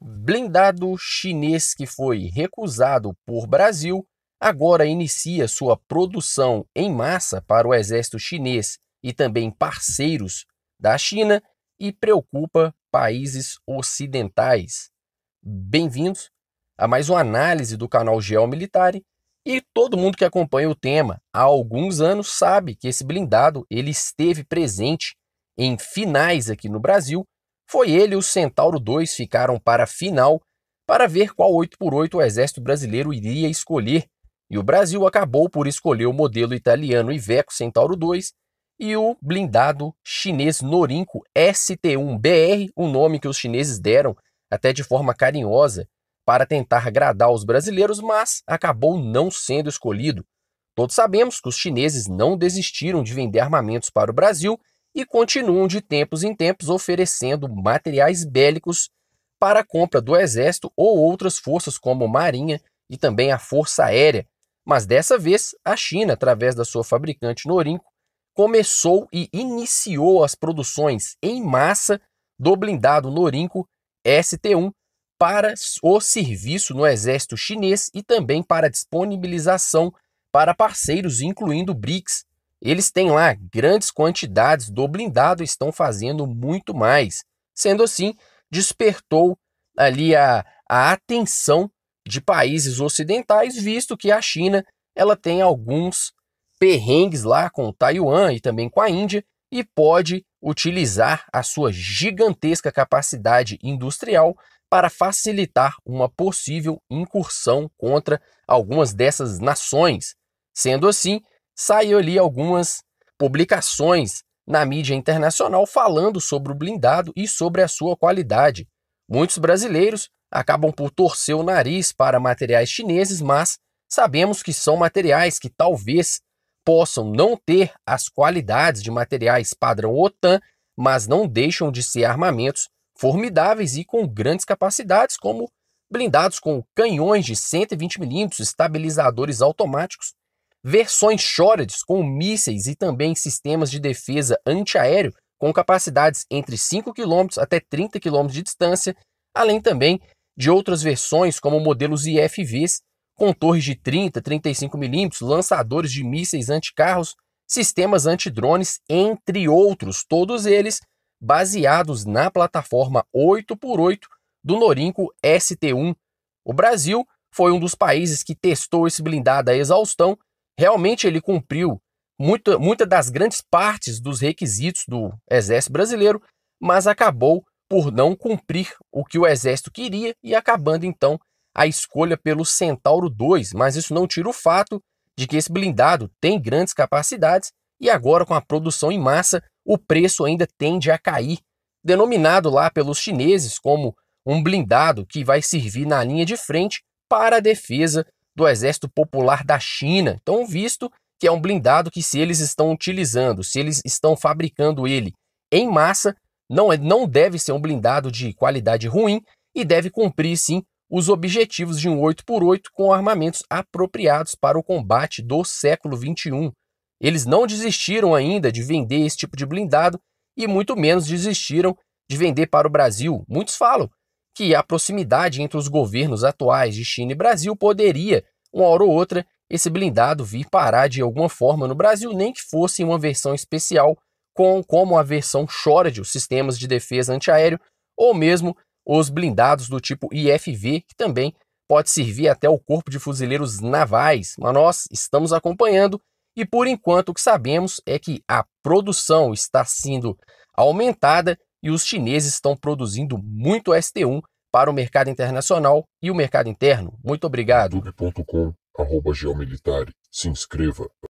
blindado chinês que foi recusado por Brasil agora inicia sua produção em massa para o exército chinês e também parceiros da China e preocupa países ocidentais. Bem-vindos a mais uma análise do canal Geomilitar e todo mundo que acompanha o tema há alguns anos sabe que esse blindado ele esteve presente em finais aqui no Brasil foi ele e o Centauro 2 ficaram para a final para ver qual 8x8 o exército brasileiro iria escolher, e o Brasil acabou por escolher o modelo italiano Iveco Centauro 2 e o blindado chinês Norinco ST1BR, o um nome que os chineses deram até de forma carinhosa para tentar agradar os brasileiros, mas acabou não sendo escolhido. Todos sabemos que os chineses não desistiram de vender armamentos para o Brasil e continuam de tempos em tempos oferecendo materiais bélicos para a compra do Exército ou outras forças como Marinha e também a Força Aérea. Mas dessa vez, a China, através da sua fabricante Norinco, começou e iniciou as produções em massa do blindado Norinco ST-1 para o serviço no Exército Chinês e também para disponibilização para parceiros, incluindo BRICS, eles têm lá grandes quantidades do blindado, estão fazendo muito mais. Sendo assim, despertou ali a, a atenção de países ocidentais, visto que a China ela tem alguns perrengues lá com Taiwan e também com a Índia e pode utilizar a sua gigantesca capacidade industrial para facilitar uma possível incursão contra algumas dessas nações. Sendo assim, saiu ali algumas publicações na mídia internacional falando sobre o blindado e sobre a sua qualidade. Muitos brasileiros acabam por torcer o nariz para materiais chineses, mas sabemos que são materiais que talvez possam não ter as qualidades de materiais padrão OTAN, mas não deixam de ser armamentos formidáveis e com grandes capacidades, como blindados com canhões de 120 milímetros, estabilizadores automáticos versões Shoreditz com mísseis e também sistemas de defesa antiaéreo com capacidades entre 5 km até 30 km de distância, além também de outras versões como modelos IFVs com torres de 30, 35 mm, lançadores de mísseis anticarros, sistemas antidrones, entre outros, todos eles baseados na plataforma 8x8 do Norinco ST-1. O Brasil foi um dos países que testou esse blindado à exaustão realmente ele cumpriu muitas muita das grandes partes dos requisitos do exército brasileiro, mas acabou por não cumprir o que o exército queria e acabando então a escolha pelo Centauro II, mas isso não tira o fato de que esse blindado tem grandes capacidades e agora com a produção em massa o preço ainda tende a cair, denominado lá pelos chineses como um blindado que vai servir na linha de frente para a defesa do Exército Popular da China. Então, visto que é um blindado que, se eles estão utilizando, se eles estão fabricando ele em massa, não, é, não deve ser um blindado de qualidade ruim e deve cumprir, sim, os objetivos de um 8x8 com armamentos apropriados para o combate do século XXI. Eles não desistiram ainda de vender esse tipo de blindado e muito menos desistiram de vender para o Brasil. Muitos falam, que a proximidade entre os governos atuais de China e Brasil poderia, uma hora ou outra, esse blindado vir parar de alguma forma no Brasil, nem que fosse uma versão especial, com, como a versão de os sistemas de defesa antiaéreo, ou mesmo os blindados do tipo IFV, que também pode servir até o Corpo de Fuzileiros Navais, mas nós estamos acompanhando e por enquanto o que sabemos é que a produção está sendo aumentada e os chineses estão produzindo muito ST1 para o mercado internacional e o mercado interno. Muito obrigado. Se inscreva.